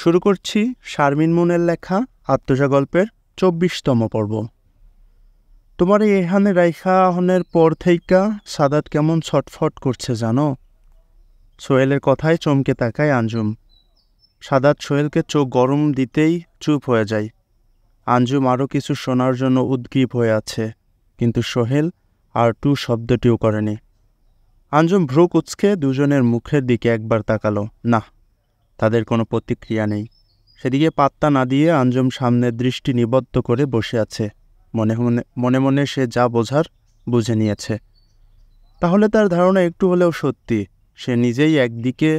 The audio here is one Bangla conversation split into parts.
শুরু করছি শারমিন মুনের লেখা আত্মজা গল্পের চব্বিশতম পর্ব তোমার এহানে রাইখা আহনের পর থেকা সাদাত কেমন ছটফট করছে জানো সোহেলের কথায় চমকে তাকায় আঞ্জুম সাদাত সোহেলকে চোখ গরম দিতেই চুপ হয়ে যায় আঞ্জুম আরও কিছু শোনার জন্য উদ্গ্রীব হয়ে আছে কিন্তু সোহেল আর টু শব্দটিও করেনি আঞ্জুম ভ্রু কুচকে দুজনের মুখের দিকে একবার তাকালো না তাদের কোনো প্রতিক্রিয়া নেই সেদিকে পাত্তা না দিয়ে আঞ্জম সামনে দৃষ্টি নিবদ্ধ করে বসে আছে মনে মনে মনে মনে সে যা বোঝার বুঝে নিয়েছে তাহলে তার ধারণা একটু হলেও সত্যি সে নিজেই একদিকে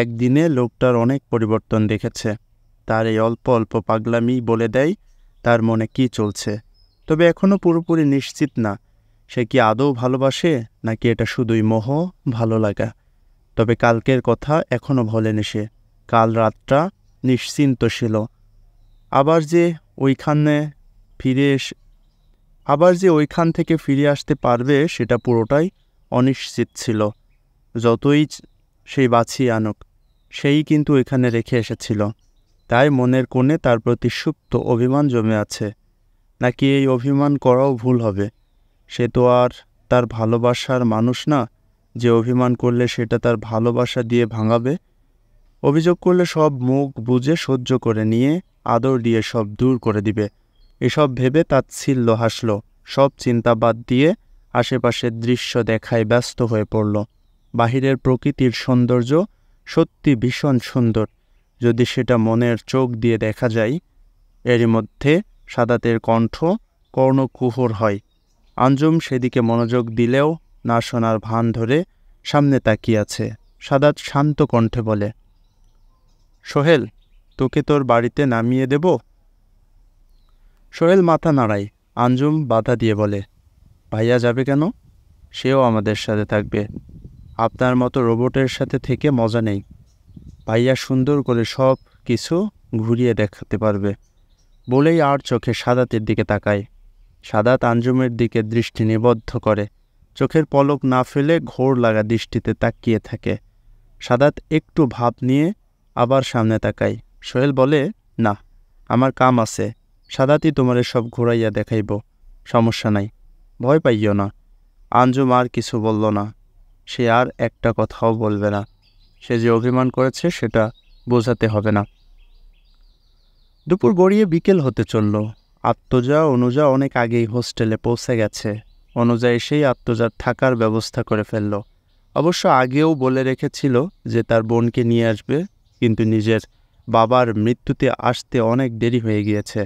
একদিনে লোকটার অনেক পরিবর্তন দেখেছে তার এই অল্প অল্প পাগলামি বলে দেয় তার মনে কি চলছে তবে এখনও পুরোপুরি নিশ্চিত না সে কি আদৌ ভালোবাসে নাকি এটা শুধুই মোহ ভালো লাগা তবে কালকের কথা এখনও ভোলেনি সে কাল রাতটা নিশ্চিন্ত ছিল আবার যে ওইখানে ফিরে এসে আবার যে ওইখান থেকে ফিরে আসতে পারবে সেটা পুরোটাই অনিশ্চিত ছিল যতই সেই বাছিয়ে আনুক সেই কিন্তু এখানে রেখে এসেছিল তাই মনের কোণে তার প্রতি সুপ্ত অভিমান জমে আছে নাকি এই অভিমান করাও ভুল হবে সে তো আর তার ভালোবাসার মানুষ না যে অভিমান করলে সেটা তার ভালোবাসা দিয়ে ভাঙাবে অভিযোগ করলে সব মুখ বুঝে সহ্য করে নিয়ে আদর দিয়ে সব দূর করে দিবে এসব ভেবে ছিল্ল হাসল সব চিন্তা বাদ দিয়ে আশেপাশের দৃশ্য দেখায় ব্যস্ত হয়ে পড়ল বাহিরের প্রকৃতির সৌন্দর্য সত্যি ভীষণ সুন্দর যদি সেটা মনের চোখ দিয়ে দেখা যায় এরই মধ্যে সাদাতের কণ্ঠ কর্ণকুহর হয় আঞ্জুম সেদিকে মনোযোগ দিলেও না শোনার ভান ধরে সামনে তাকিয়ে আছে সাদাত শান্ত কণ্ঠে বলে সোহেল তোকে তোর বাড়িতে নামিয়ে দেব সোহেল মাথা নাড়ায় আঞ্জুম বাধা দিয়ে বলে ভাইয়া যাবে কেন সেও আমাদের সাথে থাকবে আপনার মতো রোবটের সাথে থেকে মজা নেই ভাইয়া সুন্দর করে সব কিছু ঘুরিয়ে দেখাতে পারবে বলেই আর চোখে সাদাতের দিকে তাকায় সাদাত আঞ্জুমের দিকে দৃষ্টি নিবদ্ধ করে চোখের পলক না ফেলে ঘোর লাগা দৃষ্টিতে তাকিয়ে থাকে সাদাত একটু ভাব নিয়ে আবার সামনে তাকাই সোহেল বলে না আমার কাম আছে সাদাতি তোমারে সব ঘুরাইয়া দেখাইব সমস্যা নাই ভয় পাইও না আঞ্জুম আর কিছু বলল না সে আর একটা কথাও বলবে না সে যে অভিমান করেছে সেটা বোঝাতে হবে না দুপুর গড়িয়ে বিকেল হতে চলল আত্মজা অনুজা অনেক আগেই হোস্টেলে পৌঁছে গেছে অনুজা এসেই আত্মজার থাকার ব্যবস্থা করে ফেলল অবশ্য আগেও বলে রেখেছিল যে তার বোনকে নিয়ে আসবে কিন্তু নিজের বাবার মৃত্যুতে আসতে অনেক দেরি হয়ে গিয়েছে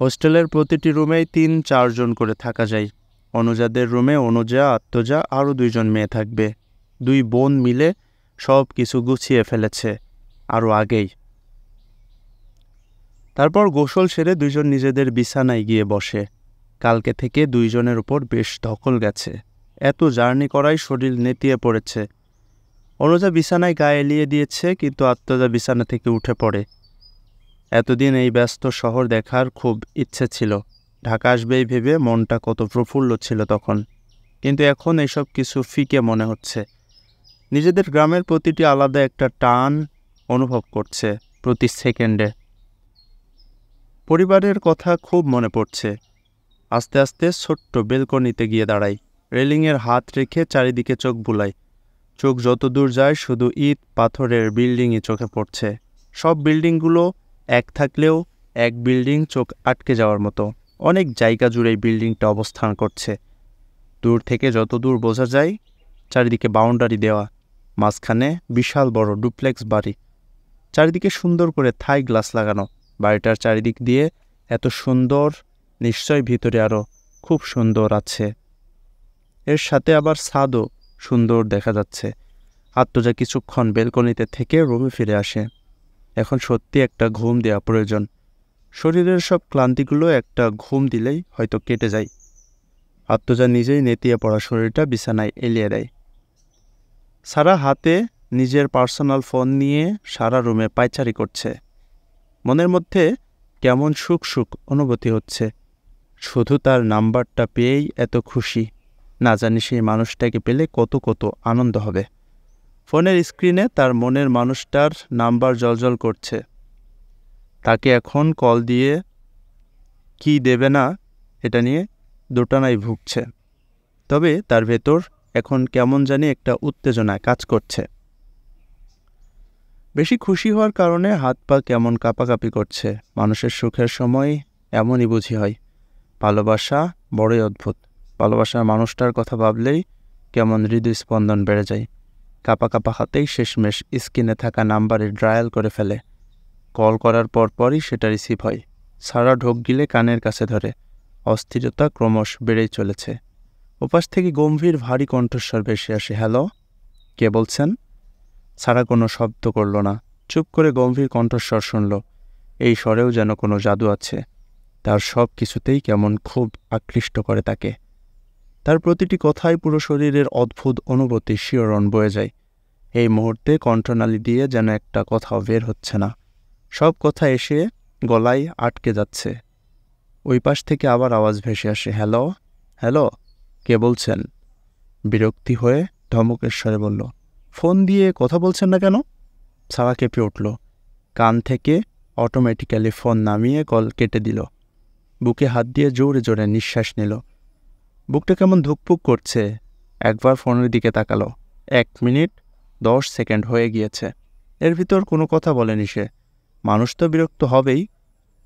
হোস্টেলের প্রতিটি রুমেই তিন চারজন করে থাকা যায় অনুজাদের রুমে অনুজা আত্মজা আরও দুইজন মেয়ে থাকবে দুই বোন মিলে সব কিছু গুছিয়ে ফেলেছে আরও আগেই তারপর গোসল সেরে দুইজন নিজেদের বিছানায় গিয়ে বসে কালকে থেকে দুইজনের উপর বেশ ধকল গেছে এত জার্নি করাই শরীর নেতিয়ে পড়েছে অনুজা বিছানায় গায়ে এলিয়ে দিয়েছে কিন্তু আত্মজা বিছানা থেকে উঠে পড়ে এতদিন এই ব্যস্ত শহর দেখার খুব ইচ্ছে ছিল ঢাকা আসবেই ভেবে মনটা কত প্রফুল্ল ছিল তখন কিন্তু এখন এসব কিছু ফিকে মনে হচ্ছে নিজেদের গ্রামের প্রতিটি আলাদা একটা টান অনুভব করছে প্রতি সেকেন্ডে পরিবারের কথা খুব মনে পড়ছে আস্তে আস্তে ছোট্ট বেলকনিতে গিয়ে দাঁড়াই রেলিংয়ের হাত রেখে চারিদিকে চোখ বুলায় চোখ যত দূর যায় শুধু ইট পাথরের বিল্ডিংই চোখে পড়ছে সব বিল্ডিংগুলো এক থাকলেও এক বিল্ডিং চোখ আটকে যাওয়ার মতো অনেক জায়গা জুড়ে এই বিল্ডিংটা অবস্থান করছে দূর থেকে যত দূর বোঝা যায় চারিদিকে বাউন্ডারি দেওয়া মাঝখানে বিশাল বড় ডুপ্লেক্স বাড়ি চারিদিকে সুন্দর করে থাই গ্লাস লাগানো বাড়িটার চারিদিক দিয়ে এত সুন্দর নিশ্চয় ভিতরে আরও খুব সুন্দর আছে এর সাথে আবার সাদও সুন্দর দেখা যাচ্ছে আত্মজা কিছুক্ষণ বেলকনিতে থেকে রুমে ফিরে আসে এখন সত্যি একটা ঘুম দেওয়া প্রয়োজন শরীরের সব ক্লান্তিগুলো একটা ঘুম দিলেই হয়তো কেটে যায় আত্মজা নিজেই নেতিয়ে পড়া শরীরটা বিছানায় এলিয়ে দেয় সারা হাতে নিজের পার্সোনাল ফোন নিয়ে সারা রুমে পাইচারি করছে মনের মধ্যে কেমন সুখ সুখ অনুভূতি হচ্ছে শুধু তার নাম্বারটা পেয়েই এত খুশি না জানি সেই মানুষটাকে পেলে কত কত আনন্দ হবে ফোনের স্ক্রিনে তার মনের মানুষটার নাম্বার জলজল করছে তাকে এখন কল দিয়ে কি দেবে না এটা নিয়ে দুটানাই ভুগছে তবে তার ভেতর এখন কেমন জানি একটা উত্তেজনায় কাজ করছে বেশি খুশি হওয়ার কারণে হাত পা কেমন কাঁপাকাঁপি করছে মানুষের সুখের সময় এমনই বুঝি হয় ভালোবাসা বড়ই অদ্ভুত ভালোবাসার মানুষটার কথা ভাবলেই কেমন হৃদস্পন্দন বেড়ে যায় কাপা কাপা হাতেই শেষমেশ স্ক্রিনে থাকা নাম্বারে ড্রায়াল করে ফেলে কল করার পর পরই সেটা রিসিভ হয় সারা ঢোক গিলে কানের কাছে ধরে অস্থিরতা ক্রমশ বেড়েই চলেছে ওপাশ থেকে গম্ভীর ভারী কণ্ঠস্বর ভেসে আসে হ্যালো কে বলছেন সারা কোনো শব্দ করল না চুপ করে গম্ভীর কণ্ঠস্বর শুনল এই স্বরেও যেন কোনো জাদু আছে তার সব কিছুতেই কেমন খুব আকৃষ্ট করে তাকে তার প্রতিটি কথায় পুরো শরীরের অদ্ভুত অনুভূতি শিহরণ বয়ে যায় এই মুহূর্তে কণ্ঠনালী দিয়ে যেন একটা কথাও বের হচ্ছে না সব কথা এসে গলায় আটকে যাচ্ছে ওই পাশ থেকে আবার আওয়াজ ভেসে আসে হ্যালো হ্যালো কে বলছেন বিরক্তি হয়ে ধমকেশ্বরে বলল ফোন দিয়ে কথা বলছেন না কেন ছাড়া কেঁপে উঠল কান থেকে অটোমেটিক্যালি ফোন নামিয়ে কল কেটে দিল বুকে হাত দিয়ে জোরে জোরে নিঃশ্বাস নিল বুকটা কেমন ধুকপুক করছে একবার ফোনের দিকে তাকালো এক মিনিট দশ সেকেন্ড হয়ে গিয়েছে এর ভিতর কোনো কথা বলেনি সে মানুষ তো বিরক্ত হবেই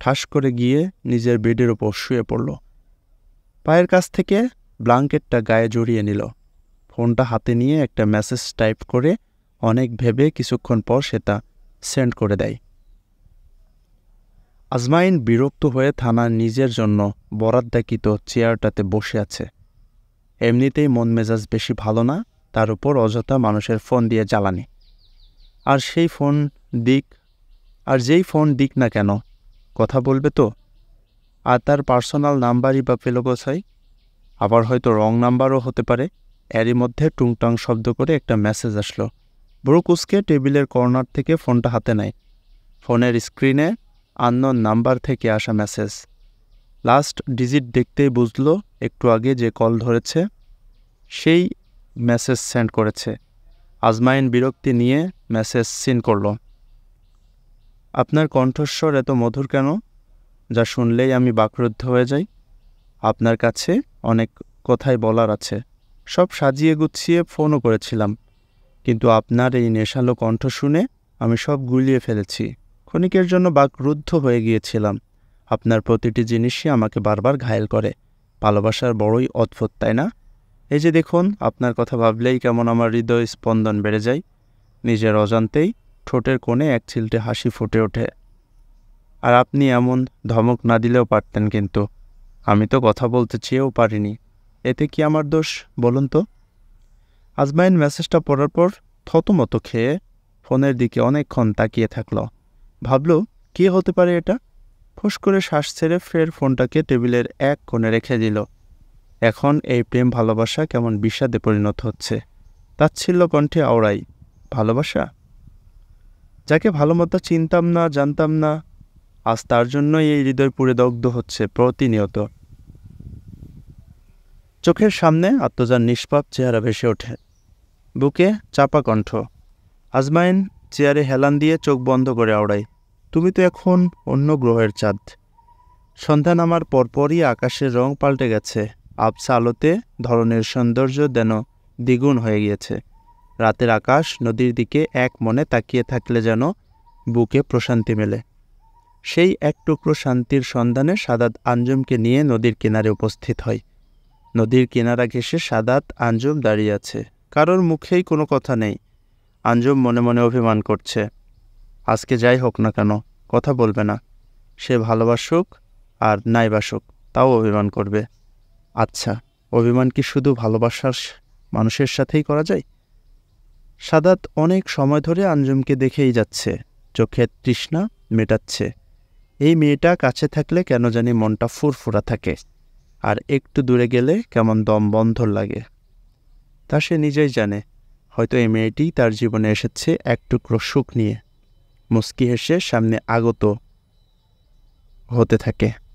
ঠাস করে গিয়ে নিজের বেডের ওপর শুয়ে পড়ল পায়ের কাছ থেকে ব্লাঙ্কেটটা গায়ে জড়িয়ে নিল ফোনটা হাতে নিয়ে একটা মেসেজ টাইপ করে অনেক ভেবে কিছুক্ষণ পর সেটা সেন্ড করে দেয় আজমাইন বিরক্ত হয়ে থানার নিজের জন্য বরাদ্দাকিত চেয়ারটাতে বসে আছে এমনিতেই মন মেজাজ বেশি ভালো না তার উপর অযথা মানুষের ফোন দিয়ে জ্বালানি আর সেই ফোন দিক আর যেই ফোন দিক না কেন কথা বলবে তো আর তার পার্সোনাল নাম্বারই বা পেল গোছাই আবার হয়তো রং নাম্বারও হতে পারে এরই মধ্যে টুংটাং শব্দ করে একটা মেসেজ আসলো ব্রুকুসকে টেবিলের কর্নার থেকে ফোনটা হাতে নেয় ফোনের স্ক্রিনে আননোন নাম্বার থেকে আসা মেসেজ লাস্ট ডিজিট দেখতেই বুঝলো একটু আগে যে কল ধরেছে সেই মেসেজ সেন্ড করেছে আজমাইন বিরক্তি নিয়ে মেসেজ সিন করল আপনার কণ্ঠস্বর এত মধুর কেন যা শুনলেই আমি বাকরুদ্ধ হয়ে যাই আপনার কাছে অনেক কথাই বলার আছে সব সাজিয়ে গুছিয়ে ফোনও করেছিলাম কিন্তু আপনার এই নেশালো কণ্ঠ শুনে আমি সব গুলিয়ে ফেলেছি ক্ষণিকের জন্য বাকরুদ্ধ হয়ে গিয়েছিলাম আপনার প্রতিটি জিনিসই আমাকে বারবার ঘায়েল করে ভালোবাসার বড়ই অদ্ভুত তাই না এই যে দেখুন আপনার কথা ভাবলেই কেমন আমার হৃদয় স্পন্দন বেড়ে যায় নিজের অজান্তেই ঠোঁটের কোণে এক চিলটে হাসি ফুটে ওঠে আর আপনি এমন ধমক না দিলেও পারতেন কিন্তু আমি তো কথা বলতে চেয়েও পারিনি এতে কি আমার দোষ বলুন তো আজমাইন মেসেজটা পড়ার পর থতমতো খেয়ে ফোনের দিকে অনেকক্ষণ তাকিয়ে থাকলো ভাবল কে হতে পারে এটা ফুস করে শ্বাস ছেড়ে ফের ফোনটাকে টেবিলের এক কোণে রেখে দিল এখন এই প্রেম ভালোবাসা কেমন বিষাদে পরিণত হচ্ছে তাচ্ছিল্য কণ্ঠে আওড়াই ভালোবাসা যাকে ভালোমতো চিনতাম না জানতাম না আজ তার জন্যই এই হৃদয় পুরে দগ্ধ হচ্ছে প্রতিনিয়ত চোখের সামনে আত্মজার নিষ্পাপ চেহারা ভেসে ওঠে বুকে চাপা কণ্ঠ আজমাইন চেয়ারে হেলান দিয়ে চোখ বন্ধ করে আওড়াই তুমি তো এখন অন্য গ্রহের চাঁদ সন্ধান আমার পরপরই আকাশের রং পাল্টে গেছে আবসা আলোতে ধরনের সৌন্দর্য যেন দ্বিগুণ হয়ে গিয়েছে রাতের আকাশ নদীর দিকে এক মনে তাকিয়ে থাকলে যেন বুকে প্রশান্তি মেলে সেই এক টুকরো শান্তির সন্ধানে সাদাত আঞ্জুমকে নিয়ে নদীর কিনারে উপস্থিত হয় নদীর কিনারা ঘেসে সাদাত আঞ্জুম দাঁড়িয়ে আছে কারোর মুখেই কোনো কথা নেই আঞ্জুম মনে মনে অভিমান করছে আজকে যাই হোক না কেন কথা বলবে না সে ভালোবাসুক আর নাই বাসুক তাও অভিমান করবে আচ্ছা অভিমান কি শুধু ভালোবাসার মানুষের সাথেই করা যায় সাদাত অনেক সময় ধরে আঞ্জুমকে দেখেই যাচ্ছে চোখের তৃষ্ণা মেটাচ্ছে এই মেয়েটা কাছে থাকলে কেন জানি মনটা ফুরফুরা থাকে আর একটু দূরে গেলে কেমন দম বন্ধ লাগে তা সে নিজেই জানে হয়তো এই মেয়েটি তার জীবনে এসেছে এক টুকরো সুখ নিয়ে মুস্কি হেসে সামনে আগত হতে থাকে